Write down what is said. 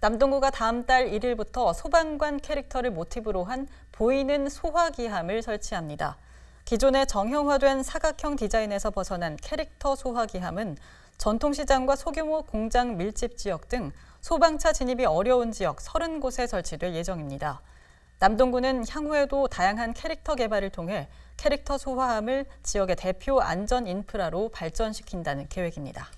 남동구가 다음 달 1일부터 소방관 캐릭터를 모티브로 한 보이는 소화기함을 설치합니다. 기존의 정형화된 사각형 디자인에서 벗어난 캐릭터 소화기함은 전통시장과 소규모 공장 밀집 지역 등 소방차 진입이 어려운 지역 30곳에 설치될 예정입니다. 남동구는 향후에도 다양한 캐릭터 개발을 통해 캐릭터 소화함을 지역의 대표 안전 인프라로 발전시킨다는 계획입니다.